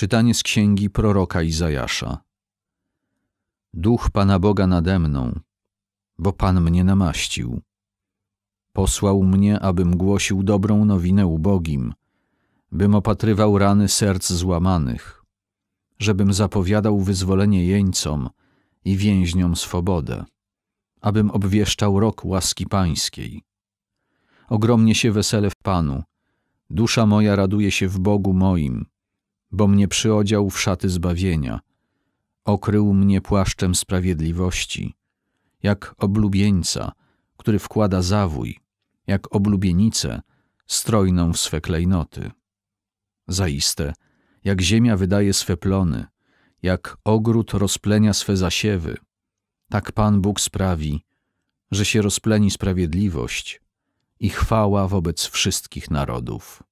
Czytanie z księgi proroka Izajasza. Duch Pana Boga nade mną, bo Pan mnie namaścił. Posłał mnie, abym głosił dobrą nowinę ubogim, bym opatrywał rany serc złamanych, żebym zapowiadał wyzwolenie jeńcom i więźniom swobodę, abym obwieszczał rok łaski pańskiej. Ogromnie się wesele w Panu, dusza moja raduje się w Bogu moim, bo mnie przyodział w szaty zbawienia, okrył mnie płaszczem sprawiedliwości, jak oblubieńca, który wkłada zawój, jak oblubienicę strojną w swe klejnoty. Zaiste, jak ziemia wydaje swe plony, jak ogród rozplenia swe zasiewy, tak Pan Bóg sprawi, że się rozpleni sprawiedliwość i chwała wobec wszystkich narodów.